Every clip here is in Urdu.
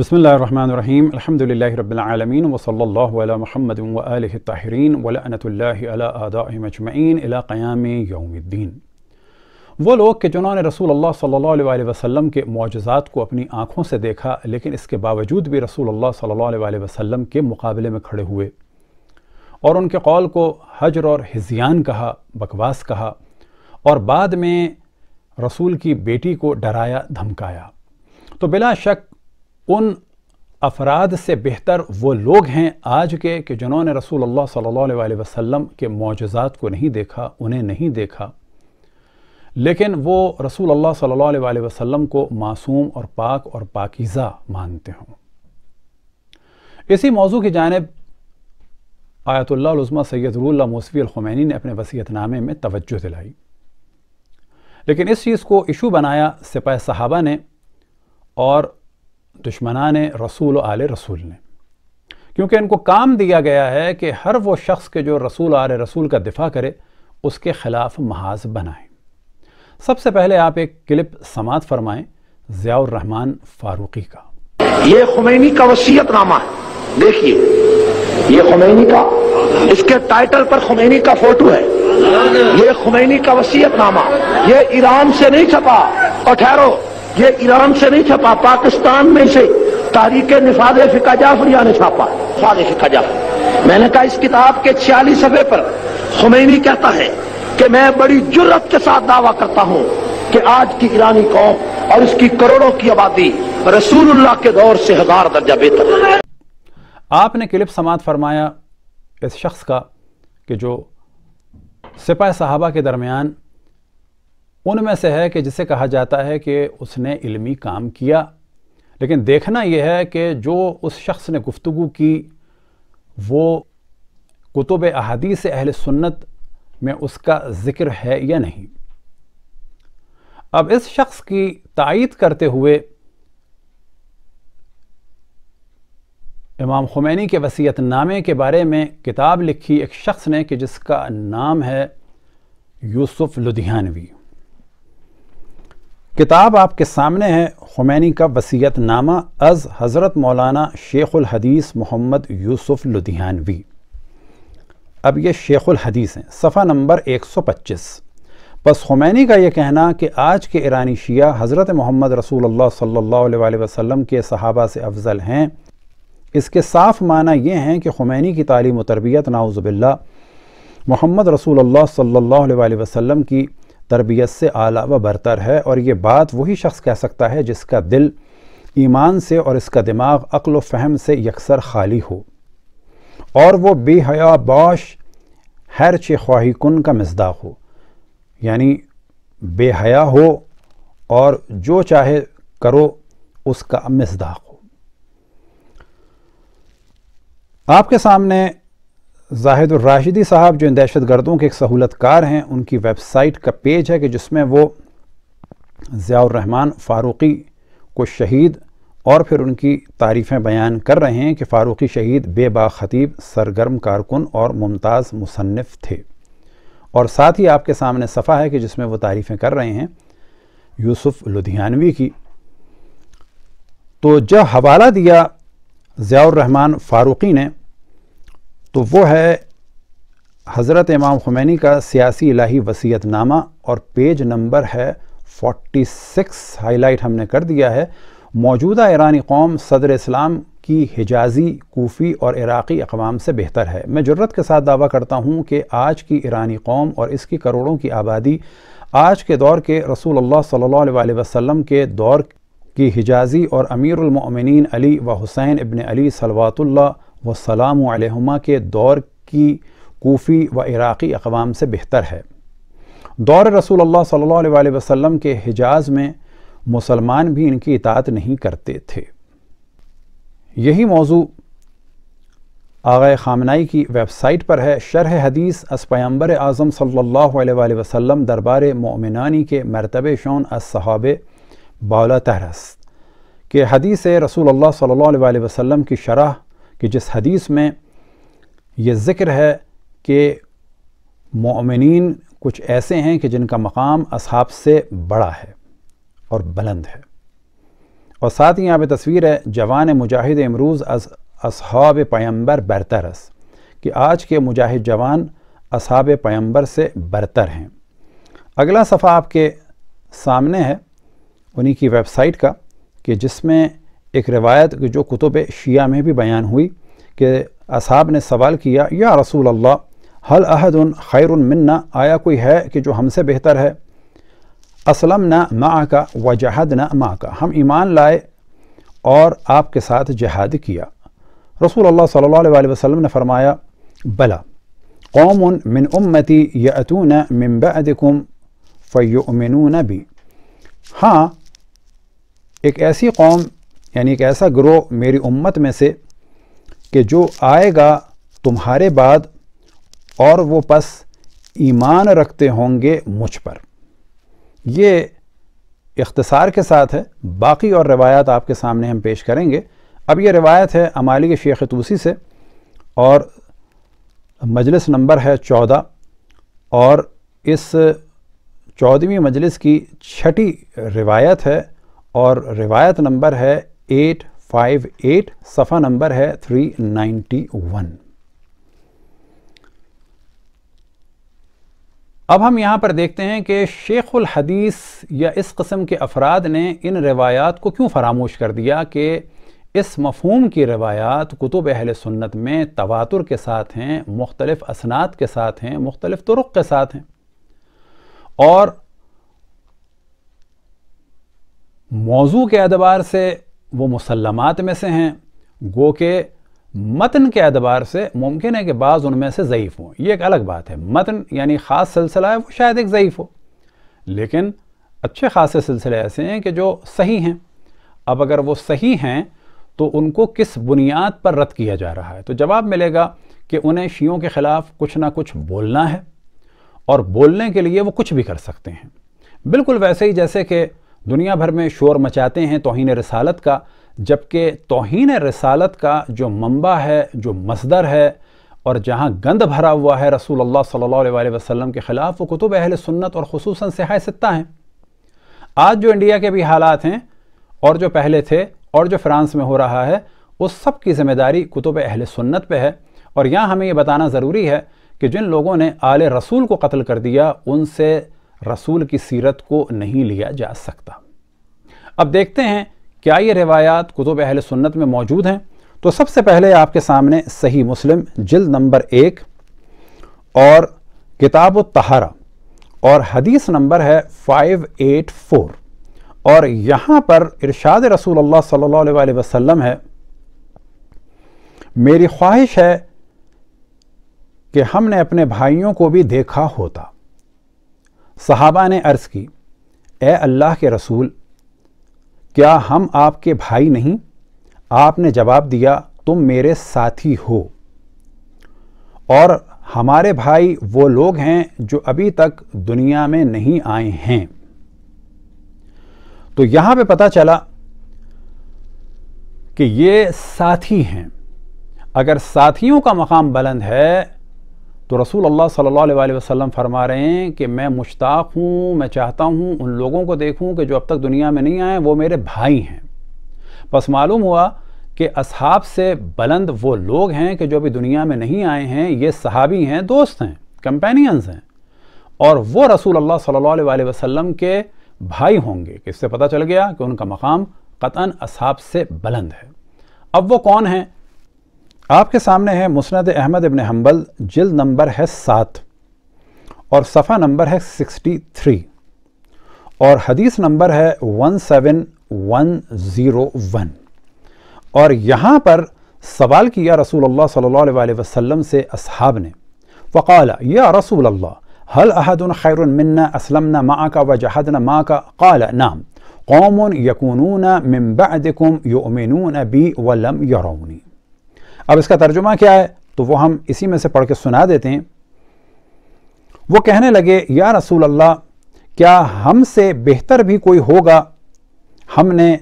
بسم اللہ الرحمن الرحیم الحمد اللہ علی محمد و ولعنت اللہ علی آدائی مجمعین الی قیام یوم الدین وہ لوگ کہ جنہوں نے رسول اللہ صلی اللہ علیہ وسلم کے معجزات کو اپنی آنکھوں سے دیکھا لیکن اس کے باوجود بھی رسول اللہ صلی اللہ علیہ وسلم کے مقابلے میں کھڑے ہوئے اور ان کے قول کو حجر اور ہزیان کہا بکواس کہا اور بعد میں رسول کی بیٹی کو ڈرایا دھمکایا تو بلا شک ان افراد سے بہتر وہ لوگ ہیں آج کے کہ جنہوں نے رسول اللہ صلی اللہ علیہ وسلم کے معجزات کو نہیں دیکھا انہیں نہیں دیکھا لیکن وہ رسول اللہ صلی اللہ علیہ وسلم کو معصوم اور پاک اور پاکیزہ مانتے ہوں اسی موضوع کی جانب آیت اللہ علمہ سید رول موسوی الخمینی نے اپنے وسیعت نامے میں توجہ دلائی لیکن اس چیز کو ایشو بنایا سپہ صحابہ نے اور دشمنان رسول و آل رسول نے کیونکہ ان کو کام دیا گیا ہے کہ ہر وہ شخص کے جو رسول آل رسول کا دفاع کرے اس کے خلاف محاذ بنائیں سب سے پہلے آپ ایک کلپ سماعت فرمائیں ضیاء الرحمن فاروقی کا یہ خمینی کا وسیعت نامہ ہے دیکھیے یہ خمینی خمینی خمینی کا کا کا اس کے ٹائٹل پر فوٹو ہے یہ یہ نامہ ایران سے نہیں چھپا ٹھہرو یہ ایران سے نہیں چھپا پاکستان میں سے تاریخ نفاد فقہ جعفریہ نے چھاپا فاد فقہ جعفریہ میں نے کہا اس کتاب کے چھالی صفحے پر خمینی کہتا ہے کہ میں بڑی جرت کے ساتھ دعویٰ کرتا ہوں کہ آج کی ایرانی قوم اور اس کی کروڑوں کی آبادی رسول اللہ کے دور سے ہزار درجہ بہتر ہے آپ نے کلپ سماعت فرمایا اس شخص کا کہ جو سپاہ صحابہ کے درمیان ان میں سے ہے کہ جسے کہا جاتا ہے کہ اس نے علمی کام کیا لیکن دیکھنا یہ ہے کہ جو اس شخص نے گفتگو کی وہ کتب احادیث اہل سنت میں اس کا ذکر ہے یا نہیں اب اس شخص کی تائید کرتے ہوئے امام خمینی کے وسیعت نامے کے بارے میں کتاب لکھی ایک شخص نے کہ جس کا نام ہے یوسف لدھیانوی کتاب آپ کے سامنے ہے خمینی کا وسیعت نامہ از حضرت مولانا شیخ الحدیث محمد یوسف لدھیانوی اب یہ شیخ الحدیث ہیں صفحہ نمبر ایک سو پچیس بس خمینی کا یہ کہنا کہ آج کے ایرانی شیعہ حضرت محمد رسول اللہ صلی اللہ علیہ وسلم کے صحابہ سے افضل ہیں اس کے صاف معنی یہ ہیں کہ خمینی کی تعلیم و تربیت نعوذ باللہ محمد رسول اللہ صلی اللہ علیہ وسلم کی تربیت سے اعلیٰ برتر ہے اور یہ بات وہی شخص کہہ سکتا ہے جس کا دل ایمان سے اور اس کا دماغ عقل و فہم سے یکسر خالی ہو اور وہ بے حیا باش ہر چھ خواہی کن کا مزدا ہو یعنی بے حیا ہو اور جو چاہے کرو اس کا مزدا ہو آپ کے سامنے زاہد الراشدی صاحب جو ان دہشت گردوں کے ایک سہولت کار ہیں ان کی ویب سائٹ کا پیج ہے کہ جس میں وہ ضیاء الرحمن فاروقی کو شہید اور پھر ان کی تعریفیں بیان کر رہے ہیں کہ فاروقی شہید بے با خطیب سرگرم کارکن اور ممتاز مصنف تھے اور ساتھ ہی آپ کے سامنے صفحہ ہے کہ جس میں وہ تعریفیں کر رہے ہیں یوسف لدھیانوی کی تو جب حوالہ دیا ضیاء الرحمن فاروقی نے تو وہ ہے حضرت امام خمینی کا سیاسی الہی وصیت نامہ اور پیج نمبر ہے 46 ہائی لائٹ ہم نے کر دیا ہے موجودہ ایرانی قوم صدر اسلام کی حجازی کوفی اور عراقی اقوام سے بہتر ہے میں جرت کے ساتھ دعویٰ کرتا ہوں کہ آج کی ایرانی قوم اور اس کی کروڑوں کی آبادی آج کے دور کے رسول اللہ صلی اللہ علیہ وسلم کے دور کی حجازی اور امیر المؤمنین علی و حسین ابن علی صلوات اللہ وسلام علیہما کے دور کی کوفی و عراقی اقوام سے بہتر ہے دور رسول اللہ صلی اللہ علیہ وآلہ وسلم کے حجاز میں مسلمان بھی ان کی اطاعت نہیں کرتے تھے یہی موضوع آغا خامنائی کی ویب سائٹ پر ہے شرح حدیث اس پیمبر اعظم صلی اللہ علیہ وآلہ وسلم دربار مومنانی کے مرتبہ شون اس صحاب بالا تیرس کہ حدیث رسول اللہ صلی اللہ علیہ وآلہ وسلم کی شرح کہ جس حدیث میں یہ ذکر ہے کہ مومنین کچھ ایسے ہیں کہ جن کا مقام اصحاب سے بڑا ہے اور بلند ہے اور ساتھ ہی یہاں پہ تصویر ہے جوان مجاہد امروز از اصحاب پیمبر برتر اس کہ آج کے مجاہد جوان اصحاب پیمبر سے برتر ہیں اگلا صفحہ آپ کے سامنے ہے انہی کی ویب سائٹ کا کہ جس میں ایک روایت جو کتب شیعہ میں بھی بیان ہوئی کہ اصحاب نے سوال کیا یا رسول اللہ حل عہد خیر منا آیا کوئی ہے کہ جو ہم سے بہتر ہے اسلم نہ ماں کا جہاد نہ ماں کا ہم ایمان لائے اور آپ کے ساتھ جہاد کیا رسول اللہ صلی اللہ علیہ وسلم نے فرمایا بلا قوم من امتی یا من بعدکم فیؤمنون بی ہاں ایک ایسی قوم یعنی ایک ایسا گروہ میری امت میں سے کہ جو آئے گا تمہارے بعد اور وہ پس ایمان رکھتے ہوں گے مجھ پر یہ اختصار کے ساتھ ہے باقی اور روایات آپ کے سامنے ہم پیش کریں گے اب یہ روایت ہے عمالی شیخ توسی سے اور مجلس نمبر ہے چودہ اور اس چودہویں مجلس کی چھٹی روایت ہے اور روایت نمبر ہے ایٹ فائیو ایٹ صفحہ نمبر ہے تھری نائنٹی ون اب ہم یہاں پر دیکھتے ہیں کہ شیخ الحدیث یا اس قسم کے افراد نے ان روایات کو کیوں فراموش کر دیا کہ اس مفہوم کی روایات کتب اہل سنت میں تواتر کے ساتھ ہیں مختلف اسنات کے ساتھ ہیں مختلف طرق کے ساتھ ہیں اور موضوع کے اعتبار سے وہ مسلمات میں سے ہیں گو کہ متن کے اعتبار سے ممکن ہے کہ بعض ان میں سے ضعیف ہوں یہ ایک الگ بات ہے متن یعنی خاص سلسلہ ہے وہ شاید ایک ضعیف ہو لیکن اچھے خاصے سلسلے ایسے ہیں کہ جو صحیح ہیں اب اگر وہ صحیح ہیں تو ان کو کس بنیاد پر رد کیا جا رہا ہے تو جواب ملے گا کہ انہیں شیعوں کے خلاف کچھ نہ کچھ بولنا ہے اور بولنے کے لیے وہ کچھ بھی کر سکتے ہیں بالکل ویسے ہی جیسے کہ دنیا بھر میں شور مچاتے ہیں توہین رسالت کا جبکہ توہین رسالت کا جو منبع ہے جو مصدر ہے اور جہاں گند بھرا ہوا ہے رسول اللہ صلی اللہ علیہ وسلم کے خلاف وہ کتب اہل سنت اور خصوصاً سہائے ستہ ہیں آج جو انڈیا کے بھی حالات ہیں اور جو پہلے تھے اور جو فرانس میں ہو رہا ہے اس سب کی ذمہ داری کتب اہل سنت پہ ہے اور یہاں ہمیں یہ بتانا ضروری ہے کہ جن لوگوں نے آل رسول کو قتل کر دیا ان سے رسول کی سیرت کو نہیں لیا جا سکتا اب دیکھتے ہیں کیا یہ روایات کتب اہل سنت میں موجود ہیں تو سب سے پہلے آپ کے سامنے صحیح مسلم جلد نمبر ایک اور کتاب و تہارہ اور حدیث نمبر ہے فائیو ایٹ فور اور یہاں پر ارشاد رسول اللہ صلی اللہ علیہ وسلم ہے میری خواہش ہے کہ ہم نے اپنے بھائیوں کو بھی دیکھا ہوتا صحابہ نے عرض کی اے اللہ کے رسول کیا ہم آپ کے بھائی نہیں آپ نے جواب دیا تم میرے ساتھی ہو اور ہمارے بھائی وہ لوگ ہیں جو ابھی تک دنیا میں نہیں آئے ہیں تو یہاں پہ پتہ چلا کہ یہ ساتھی ہیں اگر ساتھیوں کا مقام بلند ہے تو رسول اللہ صلی اللہ علیہ وسلم فرما رہے ہیں کہ میں مشتاق ہوں میں چاہتا ہوں ان لوگوں کو دیکھوں کہ جو اب تک دنیا میں نہیں آئے وہ میرے بھائی ہیں بس معلوم ہوا کہ اصحاب سے بلند وہ لوگ ہیں کہ جو ابھی دنیا میں نہیں آئے ہیں یہ صحابی ہیں دوست ہیں کمپینینز ہیں اور وہ رسول اللہ صلی اللہ علیہ وسلم کے بھائی ہوں گے کہ اس سے پتہ چل گیا کہ ان کا مقام قطعاً اصحاب سے بلند ہے اب وہ کون ہیں آپ کے سامنے ہے مسند احمد ابن حنبل جلد نمبر ہے سات اور صفحہ نمبر ہے سکسٹی تھری اور حدیث نمبر ہے one seven one zero one اور یہاں پر سوال کیا رسول اللہ صلی اللہ علیہ وسلم سے اصحاب نے فقال یا رسول اللہ احد خیر منا اسلم کا و جہد نہ ماں کا قالا نام قومن یقون ابی ولم یورنی اب اس کا ترجمہ کیا ہے تو وہ ہم اسی میں سے پڑھ کے سنا دیتے ہیں وہ کہنے لگے یا رسول اللہ کیا ہم سے بہتر بھی کوئی ہوگا ہم نے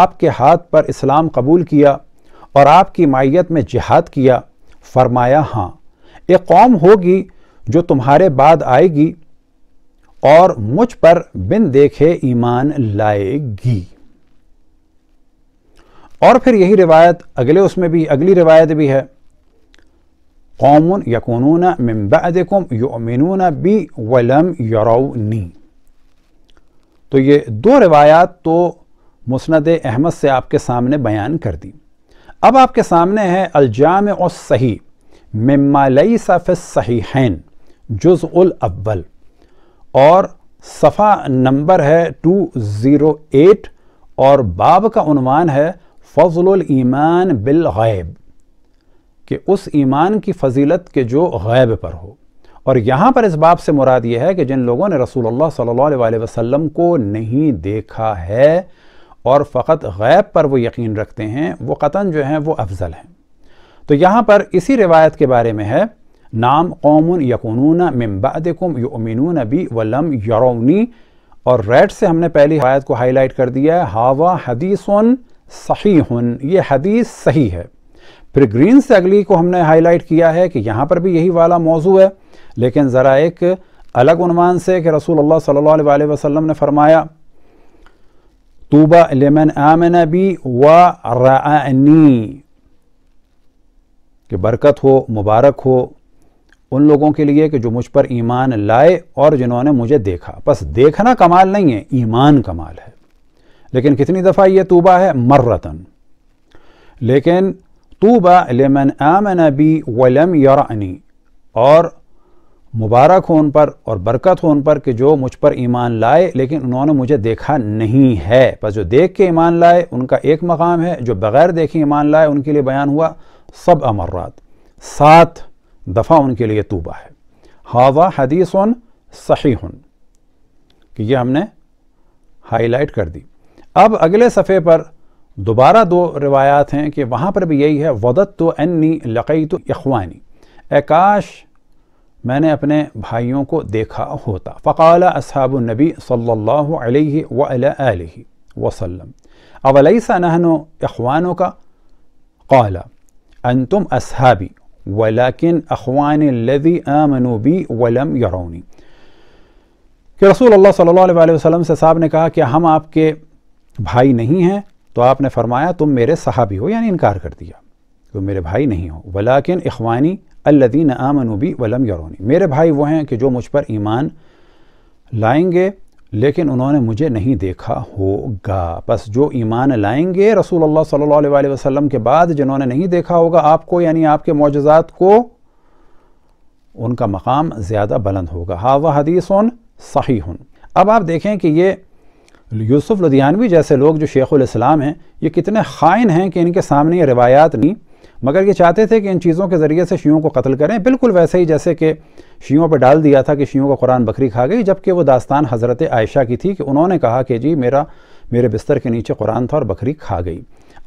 آپ کے ہاتھ پر اسلام قبول کیا اور آپ کی مائیت میں جہاد کیا فرمایا ہاں ایک قوم ہوگی جو تمہارے بعد آئے گی اور مجھ پر بن دیکھے ایمان لائے گی اور پھر یہی روایت اگلے اس میں بھی اگلی روایت بھی ہے قوم من بعدکم یؤمنون بی ولم یرونی تو یہ دو روایات تو مسند احمد سے آپ کے سامنے بیان کر دی اب آپ کے سامنے ہے الجامع الصحیح مما لیس فی الصحیحین جزء الاول اور صفحہ نمبر ہے 208 اور باب کا عنوان ہے فضل الایمان بالغیب کہ اس ایمان کی فضیلت کے جو غیب پر ہو اور یہاں پر اس باب سے مراد یہ ہے کہ جن لوگوں نے رسول اللہ صلی اللہ علیہ وسلم کو نہیں دیکھا ہے اور فقط غیب پر وہ یقین رکھتے ہیں وہ قطن جو ہیں وہ افضل ہیں تو یہاں پر اسی روایت کے بارے میں ہے نام قومن یقنون بعدکم یؤمنون بی ولم یرونی اور ریٹ سے ہم نے پہلی روایت کو ہائی لائٹ کر دیا ہے ہاوا حدیث صحیح یہ حدیث صحیح ہے پھر گرین سے اگلی کو ہم نے ہائی لائٹ کیا ہے کہ یہاں پر بھی یہی والا موضوع ہے لیکن ذرا ایک الگ عنوان سے کہ رسول اللہ صلی اللہ علیہ وسلم نے فرمایا لمن آمن بی و کہ برکت ہو مبارک ہو ان لوگوں کے لیے کہ جو مجھ پر ایمان لائے اور جنہوں نے مجھے دیکھا بس دیکھنا کمال نہیں ہے ایمان کمال ہے لیکن کتنی دفعہ یہ توبہ ہے مرتن لیکن توبہ لمن آمن بی ولم یرعنی اور مبارک ہو پر اور برکت ہو پر کہ جو مجھ پر ایمان لائے لیکن انہوں نے مجھے دیکھا نہیں ہے پس جو دیکھ کے ایمان لائے ان کا ایک مقام ہے جو بغیر دیکھے ایمان لائے ان کے لیے بیان ہوا سب امرات سات دفعہ ان کے لیے توبہ ہے حاضہ حدیث صحیح کہ یہ ہم نے ہائی لائٹ کر دی اب اگلے صفحے پر دوبارہ دو روایات ہیں کہ وہاں پر بھی یہی ہے ودت تو انی لقی تو اخوانی کاش میں نے اپنے بھائیوں کو دیکھا ہوتا فقال اصحاب النبی صلی اللہ علیہ وََ علیہ و سلم اولی سََََََََََََََََََََََََََََََََََََََََََََََََََََََََََََخان کالہ ان تم اصحابی آمنوا بی ولم یرونی کہ رسول اللہ صلی اللہ علیہ وسلم سے صاحب نے کہا کہ ہم آپ کے بھائی نہیں ہیں تو آپ نے فرمایا تم میرے صحابی ہو یعنی انکار کر دیا تم میرے بھائی نہیں ہو ولیکن اخوانی آمنوا بی ولم یرونی میرے بھائی وہ ہیں کہ جو مجھ پر ایمان لائیں گے لیکن انہوں نے مجھے نہیں دیکھا ہوگا بس جو ایمان لائیں گے رسول اللہ صلی اللہ علیہ وسلم کے بعد جنہوں نے نہیں دیکھا ہوگا آپ کو یعنی آپ کے معجزات کو ان کا مقام زیادہ بلند ہوگا ہاؤ حدیث صحیح اب آپ دیکھیں کہ یہ یوسف لدھیانوی جیسے لوگ جو شیخ الاسلام ہیں یہ کتنے خائن ہیں کہ ان کے سامنے یہ روایات نہیں مگر یہ چاہتے تھے کہ ان چیزوں کے ذریعے سے شیعوں کو قتل کریں بالکل ویسے ہی جیسے کہ شیعوں پہ ڈال دیا تھا کہ شیعوں کو قرآن بکری کھا گئی جبکہ وہ داستان حضرت عائشہ کی تھی کہ انہوں نے کہا کہ جی میرا میرے بستر کے نیچے قرآن تھا اور بکری کھا گئی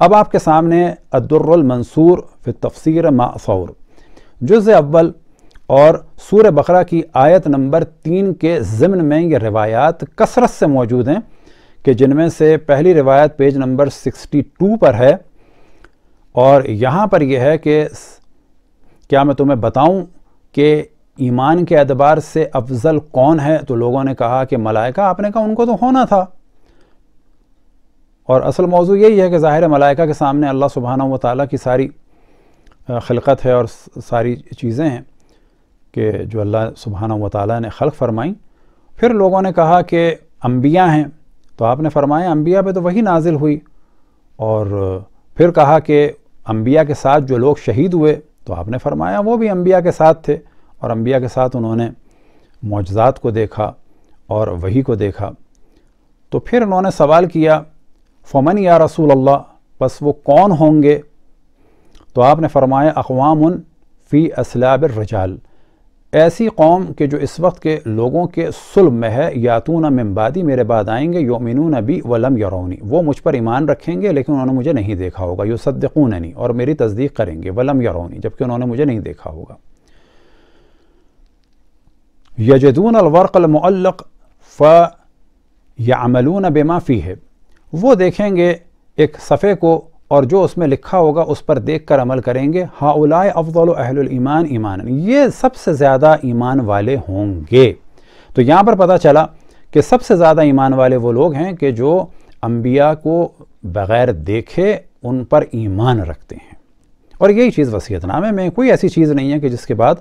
اب آپ کے سامنے المنصور فی و ما فور جز اول اور سور بقرہ کی آیت نمبر تین کے ضمن میں یہ روایات کثرت سے موجود ہیں کہ جن میں سے پہلی روایت پیج نمبر سکسٹی ٹو پر ہے اور یہاں پر یہ ہے کہ کیا میں تمہیں بتاؤں کہ ایمان کے اعتبار سے افضل کون ہے تو لوگوں نے کہا کہ ملائکہ آپ نے کہا ان کو تو ہونا تھا اور اصل موضوع یہی ہے کہ ظاہر ملائکہ کے سامنے اللہ سبحانہ و تعالیٰ کی ساری خلقت ہے اور ساری چیزیں ہیں کہ جو اللہ سبحانہ و تعالیٰ نے خلق فرمائیں پھر لوگوں نے کہا کہ انبیاء ہیں تو آپ نے فرمایا انبیاء پہ تو وہی نازل ہوئی اور پھر کہا کہ انبیاء کے ساتھ جو لوگ شہید ہوئے تو آپ نے فرمایا وہ بھی انبیاء کے ساتھ تھے اور انبیاء کے ساتھ انہوں نے معجزات کو دیکھا اور وہی کو دیکھا تو پھر انہوں نے سوال کیا فمن یا رسول اللہ بس وہ کون ہوں گے تو آپ نے فرمایا اقوام فی اسلاب الرجال ایسی قوم کے جو اس وقت کے لوگوں کے سلم میں ہے یاتون ممبادی میرے بعد آئیں گے یومنون ولم یرونی وہ مجھ پر ایمان رکھیں گے لیکن انہوں نے مجھے نہیں دیکھا ہوگا یو اور میری تصدیق کریں گے ولم یرونی جبکہ انہوں نے مجھے نہیں دیکھا ہوگا یجدون الورق المعلق ف بما فیہ وہ دیکھیں گے ایک صفحے کو اور جو اس میں لکھا ہوگا اس پر دیکھ کر عمل کریں گے ہا افضل اہل الایمان ایمان یہ سب سے زیادہ ایمان والے ہوں گے تو یہاں پر پتہ چلا کہ سب سے زیادہ ایمان والے وہ لوگ ہیں کہ جو انبیاء کو بغیر دیکھے ان پر ایمان رکھتے ہیں اور یہی چیز وسیعت نامے میں کوئی ایسی چیز نہیں ہے کہ جس کے بعد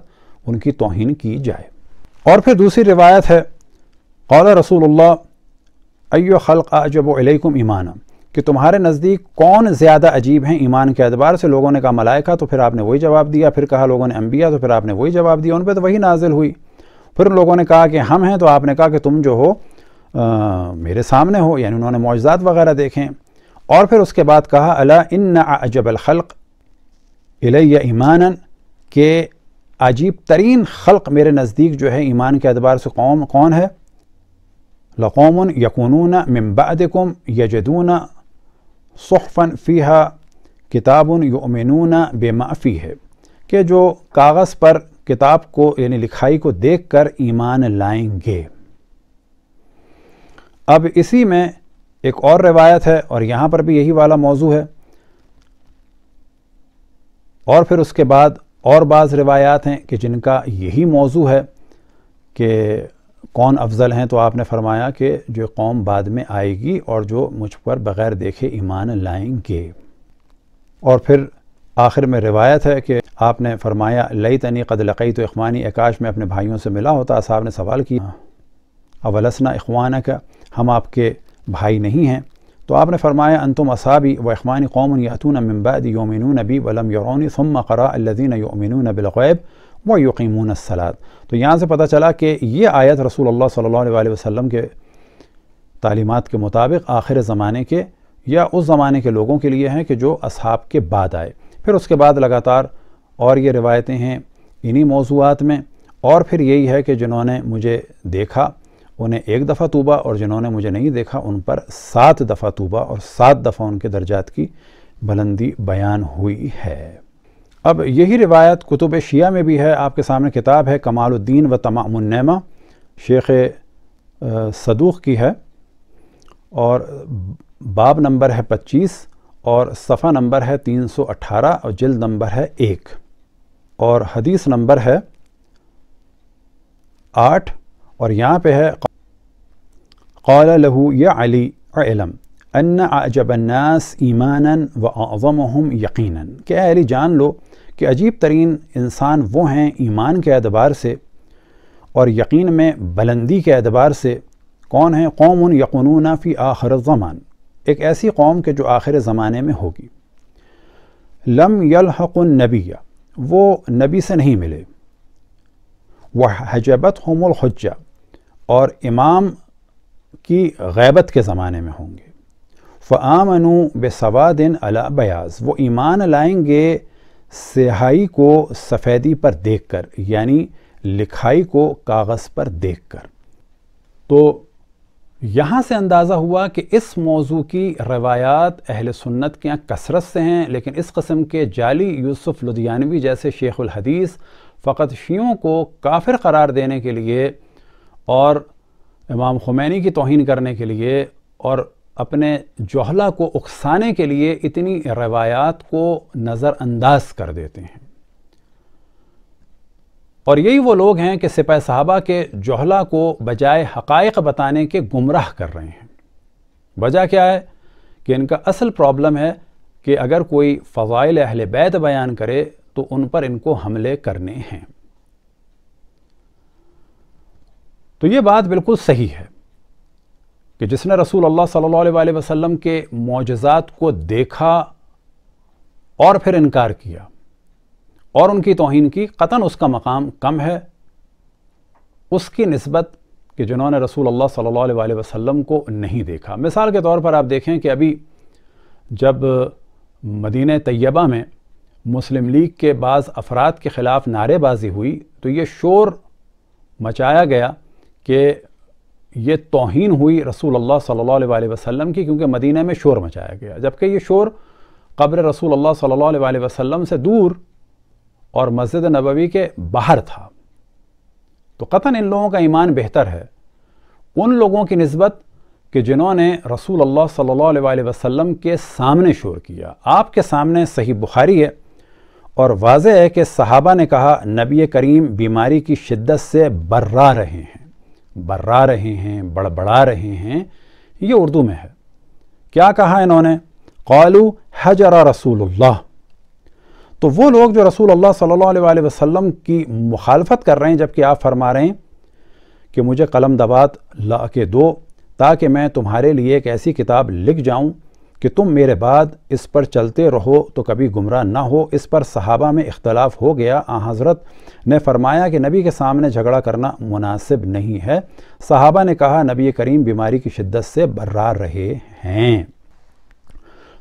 ان کی توہین کی جائے اور پھر دوسری روایت ہے قال رسول اللہ ایو خلق جب علیکم ایمانم کہ تمہارے نزدیک کون زیادہ عجیب ہیں ایمان کے اعتبار سے لوگوں نے کہا ملائکہ تو پھر آپ نے وہی جواب دیا پھر کہا لوگوں نے انبیاء تو پھر آپ نے وہی جواب دیا ان پہ تو وہی نازل ہوئی پھر لوگوں نے کہا کہ ہم ہیں تو آپ نے کہا کہ تم جو ہو میرے سامنے ہو یعنی انہوں نے معجزات وغیرہ دیکھیں اور پھر اس کے بعد کہا اللہ ان نہ الخلق الیہ ایمان کہ عجیب ترین خلق میرے نزدیک جو ہے ایمان کے اعتبار سے قوم کون ہے لقوم یقونا ممباد کم ی صحفن فیہا فیحا یؤمنون امنون بے معافی ہے کہ جو کاغذ پر کتاب کو یعنی لکھائی کو دیکھ کر ایمان لائیں گے اب اسی میں ایک اور روایت ہے اور یہاں پر بھی یہی والا موضوع ہے اور پھر اس کے بعد اور بعض روایات ہیں کہ جن کا یہی موضوع ہے کہ کون افضل ہیں تو آپ نے فرمایا کہ جو قوم بعد میں آئے گی اور جو مجھ پر بغیر دیکھے ایمان لائیں گے اور پھر آخر میں روایت ہے کہ آپ نے فرمایا لئی تنی قد لقی تو اخوانی اکاش میں اپنے بھائیوں سے ملا ہوتا صاحب نے سوال کیا اولسنا اخوان کا ہم آپ کے بھائی نہیں ہیں تو آپ نے فرمایا انتم اصابی و اخمانی قومن من بعد یومنون بی ولم یون ثم اللہ الذین یؤمنون بالغیب وَيُقِيمُونَ السَّلَاةِ تو یہاں سے پتہ چلا کہ یہ آیت رسول اللہ صلی اللہ علیہ وسلم کے تعلیمات کے مطابق آخر زمانے کے یا اس زمانے کے لوگوں کے لیے ہیں کہ جو اصحاب کے بعد آئے پھر اس کے بعد لگاتار اور یہ روایتیں ہیں انہی موضوعات میں اور پھر یہی ہے کہ جنہوں نے مجھے دیکھا انہیں ایک دفعہ توبہ اور جنہوں نے مجھے نہیں دیکھا ان پر سات دفعہ توبہ اور سات دفعہ ان کے درجات کی بلندی بیان ہوئی ہے اب یہی روایت کتب شیعہ میں بھی ہے آپ کے سامنے کتاب ہے کمال الدین و تمام النعمہ شیخ صدوق کی ہے اور باب نمبر ہے پچیس اور صفحہ نمبر ہے تین سو اٹھارہ اور جلد نمبر ہے ایک اور حدیث نمبر ہے آٹھ اور یہاں پہ ہے قلو یا علی ان اعجب الناس ایمانا و مہم یقیناً کہ علی جان لو کہ عجیب ترین انسان وہ ہیں ایمان کے اعتبار سے اور یقین میں بلندی کے اعتبار سے کون ہیں قوم ان یقنون فی آخر زمان ایک ایسی قوم کے جو آخر زمانے میں ہوگی لم یلحق الحق نبی وہ نبی سے نہیں ملے وہ حجبت حم اور امام کی غیبت کے زمانے میں ہوں گے فعام نو بے سوادن البیاز وہ ایمان لائیں گے سیاہی کو سفیدی پر دیکھ کر یعنی لکھائی کو کاغذ پر دیکھ کر تو یہاں سے اندازہ ہوا کہ اس موضوع کی روایات اہل سنت کے یہاں کثرت سے ہیں لیکن اس قسم کے جعلی یوسف لدھیانوی جیسے شیخ الحدیث فقط شیعوں کو کافر قرار دینے کے لیے اور امام خمینی کی توہین کرنے کے لیے اور اپنے جوہلا کو اکسانے کے لیے اتنی روایات کو نظر انداز کر دیتے ہیں اور یہی وہ لوگ ہیں کہ سپہ صحابہ کے جوہلا کو بجائے حقائق بتانے کے گمراہ کر رہے ہیں وجہ کیا ہے کہ ان کا اصل پرابلم ہے کہ اگر کوئی فضائل اہل بیت بیان کرے تو ان پر ان کو حملے کرنے ہیں تو یہ بات بالکل صحیح ہے کہ جس نے رسول اللہ صلی اللہ علیہ وسلم کے معجزات کو دیکھا اور پھر انکار کیا اور ان کی توہین کی قطن اس کا مقام کم ہے اس کی نسبت کہ جنہوں نے رسول اللہ صلی اللہ علیہ وسلم کو نہیں دیکھا مثال کے طور پر آپ دیکھیں کہ ابھی جب مدینہ طیبہ میں مسلم لیگ کے بعض افراد کے خلاف نعرے بازی ہوئی تو یہ شور مچایا گیا کہ یہ توہین ہوئی رسول اللہ صلی اللہ علیہ وسلم کی کیونکہ مدینہ میں شور مچایا گیا جبکہ یہ شور قبر رسول اللہ صلی اللہ علیہ وسلم سے دور اور مسجد نبوی کے باہر تھا تو قطن ان لوگوں کا ایمان بہتر ہے ان لوگوں کی نسبت کہ جنہوں نے رسول اللہ صلی اللہ علیہ وسلم کے سامنے شور کیا آپ کے سامنے صحیح بخاری ہے اور واضح ہے کہ صحابہ نے کہا نبی کریم بیماری کی شدت سے برا رہے ہیں برا رہے ہیں بڑبڑا رہے ہیں یہ اردو میں ہے کیا کہا انہوں نے قالو حجر رسول اللہ تو وہ لوگ جو رسول اللہ صلی اللہ علیہ وسلم کی مخالفت کر رہے ہیں جبکہ آپ فرما رہے ہیں کہ مجھے قلم دبات لا کے دو تاکہ میں تمہارے لیے ایک ایسی کتاب لکھ جاؤں کہ تم میرے بعد اس پر چلتے رہو تو کبھی گمراہ نہ ہو اس پر صحابہ میں اختلاف ہو گیا آ حضرت نے فرمایا کہ نبی کے سامنے جھگڑا کرنا مناسب نہیں ہے صحابہ نے کہا نبی کریم بیماری کی شدت سے برار رہے ہیں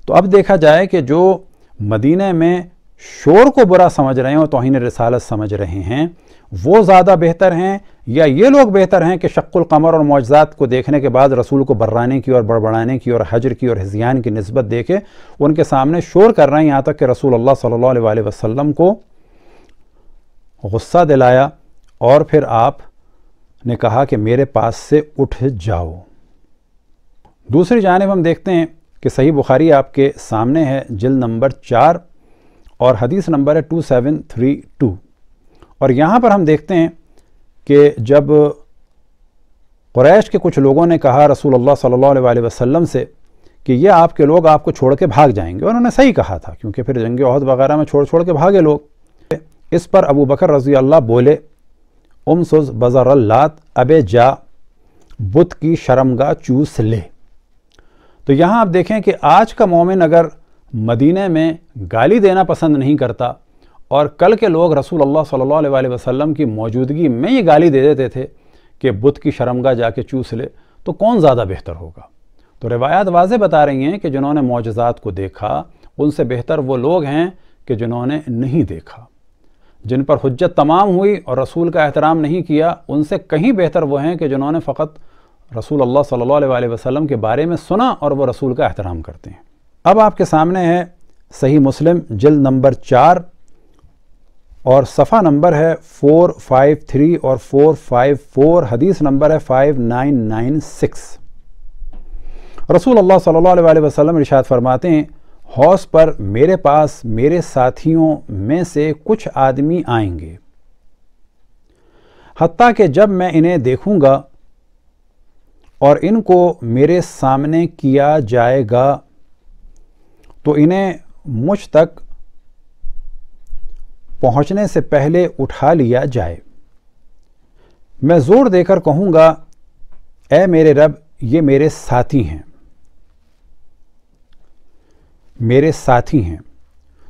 تو اب دیکھا جائے کہ جو مدینہ میں شور کو برا سمجھ رہے ہیں اور توہین رسالت سمجھ رہے ہیں وہ زیادہ بہتر ہیں یا یہ لوگ بہتر ہیں کہ شق القمر اور معجزات کو دیکھنے کے بعد رسول کو برانے کی اور بڑبڑانے کی اور حجر کی اور ہزیان کی نسبت دیکھے ان کے سامنے شور کر رہے ہیں یہاں تک کہ رسول اللہ صلی اللہ علیہ علیہ وسلم کو غصہ دلایا اور پھر آپ نے کہا کہ میرے پاس سے اٹھ جاؤ دوسری جانب ہم دیکھتے ہیں کہ صحیح بخاری آپ کے سامنے ہے جلد نمبر چار اور حدیث نمبر ہے ٹو سیون تھری ٹو اور یہاں پر ہم دیکھتے ہیں کہ جب قریش کے کچھ لوگوں نے کہا رسول اللہ صلی اللہ علیہ وسلم سے کہ یہ آپ کے لوگ آپ کو چھوڑ کے بھاگ جائیں گے انہوں نے صحیح کہا تھا کیونکہ پھر جنگ عہد وغیرہ میں چھوڑ چھوڑ کے بھاگے لوگ اس پر ابو بکر رضی اللہ بولے امسز بزر اللات اب جا بت کی شرمگاہ چوس لے تو یہاں آپ دیکھیں کہ آج کا مومن اگر مدینہ میں گالی دینا پسند نہیں کرتا اور کل کے لوگ رسول اللہ صلی اللہ علیہ وسلم کی موجودگی میں یہ گالی دے دیتے تھے کہ بدھ کی شرمگاہ جا کے چوس لے تو کون زیادہ بہتر ہوگا تو روایات واضح بتا رہی ہیں کہ جنہوں نے معجزات کو دیکھا ان سے بہتر وہ لوگ ہیں کہ جنہوں نے نہیں دیکھا جن پر حجت تمام ہوئی اور رسول کا احترام نہیں کیا ان سے کہیں بہتر وہ ہیں کہ جنہوں نے فقط رسول اللہ صلی اللہ علیہ وسلم کے بارے میں سنا اور وہ رسول کا احترام کرتے ہیں اب آپ کے سامنے ہے صحیح مسلم جلد نمبر چار اور صفحہ نمبر ہے 453 اور 454 حدیث نمبر ہے 5996 رسول اللہ صلی اللہ علیہ وسلم رشاد فرماتے ہیں حوص پر میرے پاس میرے ساتھیوں میں سے کچھ آدمی آئیں گے حتیٰ کہ جب میں انہیں دیکھوں گا اور ان کو میرے سامنے کیا جائے گا تو انہیں مجھ تک پہنچنے سے پہلے اٹھا لیا جائے میں زور دے کر کہوں گا اے میرے رب یہ میرے ساتھی ہیں میرے ساتھی ہیں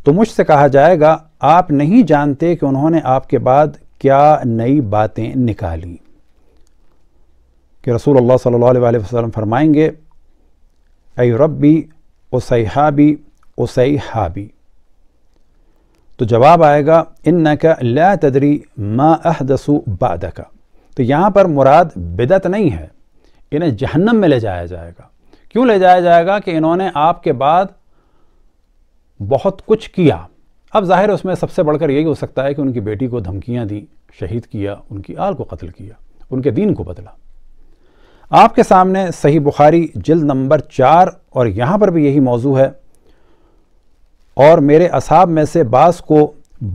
تو مجھ سے کہا جائے گا آپ نہیں جانتے کہ انہوں نے آپ کے بعد کیا نئی باتیں نکالی کہ رسول اللہ صلی اللہ علیہ وسلم فرمائیں گے اے ربی اسیحابی اسیحابی تو جواب آئے گا ان لا تدری ما احدث باد تو یہاں پر مراد بدت نہیں ہے انہیں جہنم میں لے جایا جائے گا کیوں لے جایا جائے گا کہ انہوں نے آپ کے بعد بہت کچھ کیا اب ظاہر اس میں سب سے بڑھ کر یہی ہو سکتا ہے کہ ان کی بیٹی کو دھمکیاں دیں شہید کیا ان کی آل کو قتل کیا ان کے دین کو بدلا آپ کے سامنے صحیح بخاری جلد نمبر چار اور یہاں پر بھی یہی موضوع ہے اور میرے اصحاب میں سے بعض کو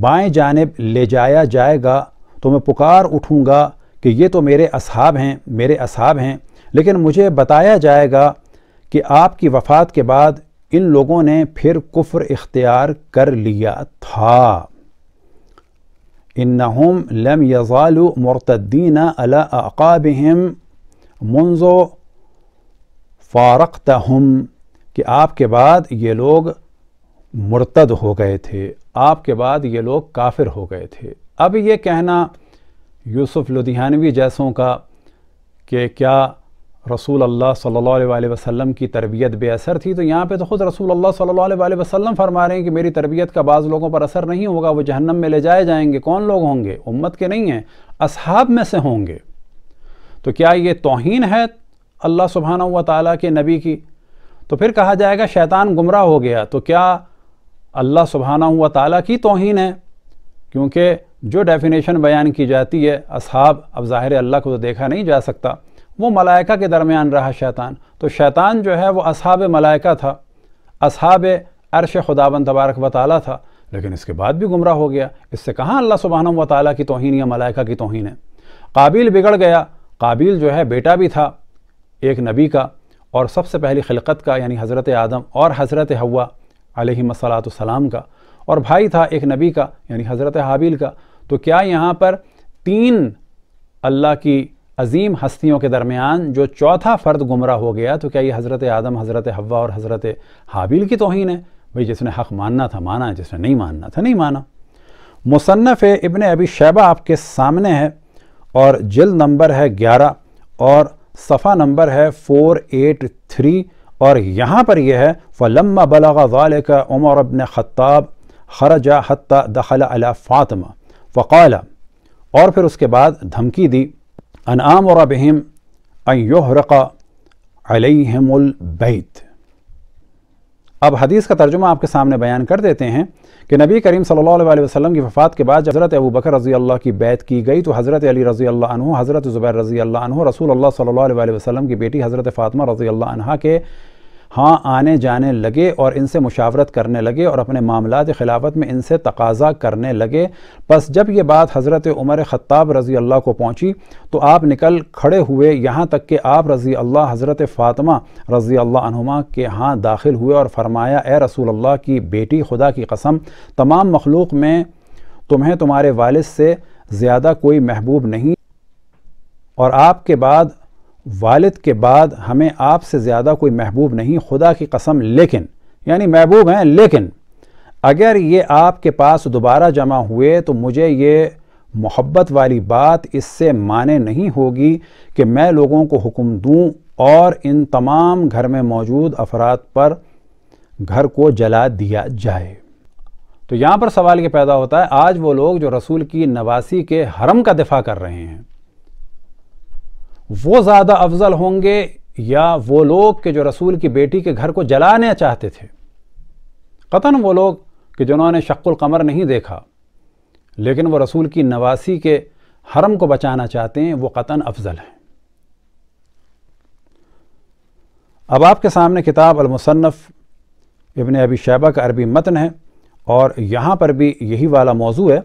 بائیں جانب لے جایا جائے گا تو میں پکار اٹھوں گا کہ یہ تو میرے اصحاب ہیں میرے اصحاب ہیں لیکن مجھے بتایا جائے گا کہ آپ کی وفات کے بعد ان لوگوں نے پھر کفر اختیار کر لیا تھا انہم لم یزالو مرتدین علی اعقابہم منذ فارقتہم کہ آپ کے بعد یہ لوگ مرتد ہو گئے تھے آپ کے بعد یہ لوگ کافر ہو گئے تھے اب یہ کہنا یوسف لدھیانوی جیسوں کا کہ کیا رسول اللہ صلی اللہ علیہ وسلم کی تربیت بے اثر تھی تو یہاں پہ تو خود رسول اللہ صلی اللہ علیہ وسلم فرما رہے ہیں کہ میری تربیت کا بعض لوگوں پر اثر نہیں ہوگا وہ جہنم میں لے جائے جائیں گے کون لوگ ہوں گے امت کے نہیں ہیں اصحاب میں سے ہوں گے تو کیا یہ توہین ہے اللہ سبحانہ و تعالیٰ کے نبی کی تو پھر کہا جائے گا شیطان گمراہ ہو گیا تو کیا اللہ سبحانہ و تعالیٰ کی توہین ہے کیونکہ جو ڈیفینیشن بیان کی جاتی ہے اصحاب اب ظاہر اللہ کو تو دیکھا نہیں جا سکتا وہ ملائکہ کے درمیان رہا شیطان تو شیطان جو ہے وہ اصحاب ملائکہ تھا اصحاب عرش خدا تبارک و تعالیٰ تھا لیکن اس کے بعد بھی گمراہ ہو گیا اس سے کہاں اللہ سبحانہ و تعالیٰ کی توہین یا ملائکہ کی توہین ہے قابل بگڑ گیا قابل جو ہے بیٹا بھی تھا ایک نبی کا اور سب سے پہلی خلقت کا یعنی حضرت آدم اور حضرت ہوا علیہ السلام کا اور بھائی تھا ایک نبی کا یعنی حضرت حابیل کا تو کیا یہاں پر تین اللہ کی عظیم ہستیوں کے درمیان جو چوتھا فرد گمراہ ہو گیا تو کیا یہ حضرت آدم حضرت حوا اور حضرت حابیل کی توہین ہے بھئی جس نے حق ماننا تھا مانا جس نے نہیں ماننا تھا نہیں مانا مصنف ابن ابی شیبہ آپ کے سامنے ہے اور جلد نمبر ہے گیارہ اور صفحہ نمبر ہے فور ایٹ تھری اور یہاں پر یہ ہے اور پھر اس کے بعد دھمکی دی انعام اب حدیث کا ترجمہ آپ کے سامنے بیان کر دیتے ہیں کہ نبی کریم صلی اللہ علیہ وسلم کی وفات کے بعد حضرت ابو بکر رضی اللہ کی بیعت کی گئی تو حضرت علی رضی اللہ عنہ حضرت زبیر رضی اللہ عنہ رسول اللہ صلی اللہ علیہ وسلم کی بیٹی حضرت فاطمہ رضی اللہ عنہ کے ہاں آنے جانے لگے اور ان سے مشاورت کرنے لگے اور اپنے معاملات خلافت میں ان سے تقاضا کرنے لگے بس جب یہ بات حضرت عمر خطاب رضی اللہ کو پہنچی تو آپ نکل کھڑے ہوئے یہاں تک کہ آپ رضی اللہ حضرت فاطمہ رضی اللہ عنہما کے ہاں داخل ہوئے اور فرمایا اے رسول اللہ کی بیٹی خدا کی قسم تمام مخلوق میں تمہیں تمہارے والد سے زیادہ کوئی محبوب نہیں اور آپ کے بعد والد کے بعد ہمیں آپ سے زیادہ کوئی محبوب نہیں خدا کی قسم لیکن یعنی محبوب ہیں لیکن اگر یہ آپ کے پاس دوبارہ جمع ہوئے تو مجھے یہ محبت والی بات اس سے معنی نہیں ہوگی کہ میں لوگوں کو حکم دوں اور ان تمام گھر میں موجود افراد پر گھر کو جلا دیا جائے تو یہاں پر سوال یہ پیدا ہوتا ہے آج وہ لوگ جو رسول کی نواسی کے حرم کا دفاع کر رہے ہیں وہ زیادہ افضل ہوں گے یا وہ لوگ کہ جو رسول کی بیٹی کے گھر کو جلانے چاہتے تھے قطن وہ لوگ کہ جنہوں نے شق القمر نہیں دیکھا لیکن وہ رسول کی نواسی کے حرم کو بچانا چاہتے ہیں وہ قطن افضل ہیں اب آپ کے سامنے کتاب المصنف ابن ابی شعبہ کا عربی متن ہے اور یہاں پر بھی یہی والا موضوع ہے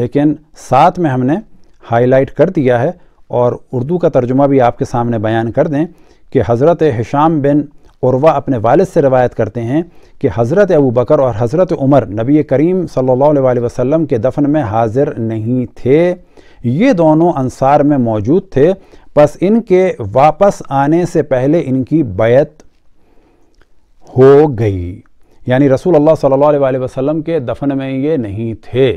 لیکن ساتھ میں ہم نے ہائی لائٹ کر دیا ہے اور اردو کا ترجمہ بھی آپ کے سامنے بیان کر دیں کہ حضرت حشام بن عروہ اپنے والد سے روایت کرتے ہیں کہ حضرت ابو بکر اور حضرت عمر نبی کریم صلی اللہ علیہ وسلم کے دفن میں حاضر نہیں تھے یہ دونوں انصار میں موجود تھے پس ان کے واپس آنے سے پہلے ان کی بیعت ہو گئی یعنی رسول اللہ صلی اللہ علیہ وسلم کے دفن میں یہ نہیں تھے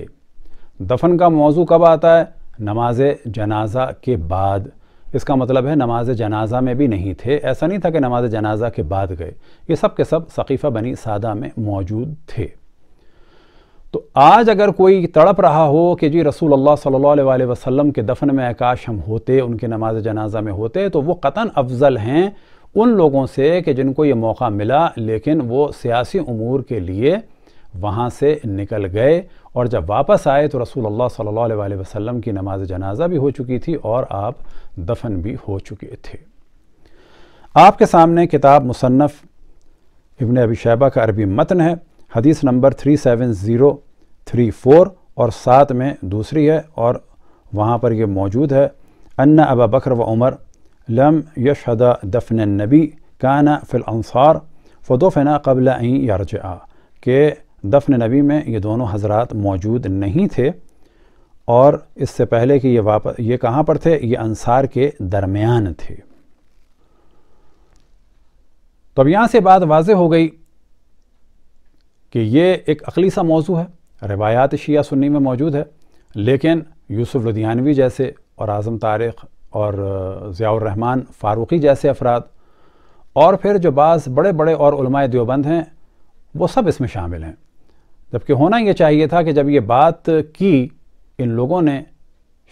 دفن کا موضوع کب آتا ہے نماز جنازہ کے بعد اس کا مطلب ہے نماز جنازہ میں بھی نہیں تھے ایسا نہیں تھا کہ نماز جنازہ کے بعد گئے یہ سب کے سب ثقیفہ بنی سادہ میں موجود تھے تو آج اگر کوئی تڑپ رہا ہو کہ جی رسول اللہ صلی اللہ علیہ وسلم کے دفن میں اکاش ہم ہوتے ان کے نماز جنازہ میں ہوتے تو وہ قطن افضل ہیں ان لوگوں سے کہ جن کو یہ موقع ملا لیکن وہ سیاسی امور کے لیے وہاں سے نکل گئے اور جب واپس آئے تو رسول اللہ صلی اللہ علیہ وسلم کی نماز جنازہ بھی ہو چکی تھی اور آپ دفن بھی ہو چکے تھے آپ کے سامنے کتاب مصنف ابن ابی شیبہ کا عربی متن ہے حدیث نمبر 37034 اور ساتھ میں دوسری ہے اور وہاں پر یہ موجود ہے ان ابا بکر و عمر لم یشہد دفن النبی کانا فی الانصار فدفنا قبل ان یرجعا کہ دفن نبی میں یہ دونوں حضرات موجود نہیں تھے اور اس سے پہلے کہ یہ واپس یہ کہاں پر تھے یہ انصار کے درمیان تھے تو اب یہاں سے بات واضح ہو گئی کہ یہ ایک سا موضوع ہے روایات شیعہ سنی میں موجود ہے لیکن یوسف لدیانوی جیسے اور اعظم طارق اور ضیاء الرحمن فاروقی جیسے افراد اور پھر جو بعض بڑے بڑے اور علماء دیوبند ہیں وہ سب اس میں شامل ہیں جبکہ ہونا یہ چاہیے تھا کہ جب یہ بات کی ان لوگوں نے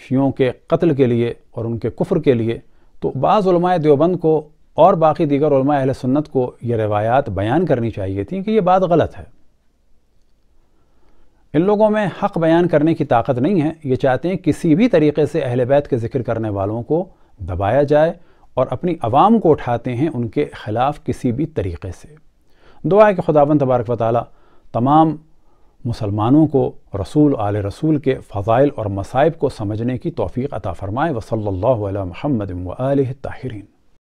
شیعوں کے قتل کے لیے اور ان کے کفر کے لیے تو بعض علماء دیوبند کو اور باقی دیگر علماء اہل سنت کو یہ روایات بیان کرنی چاہیے تھیں کہ یہ بات غلط ہے ان لوگوں میں حق بیان کرنے کی طاقت نہیں ہے یہ چاہتے ہیں کسی بھی طریقے سے اہل بیت کے ذکر کرنے والوں کو دبایا جائے اور اپنی عوام کو اٹھاتے ہیں ان کے خلاف کسی بھی طریقے سے دعا ہے کہ خدا تبارک و تعالی تمام مسلمانوں کو رسول آل رسول کے فضائل اور مصائب کو سمجھنے کی توفیق عطا فرمائے وصلی اللہ علیہ محمد و علیہ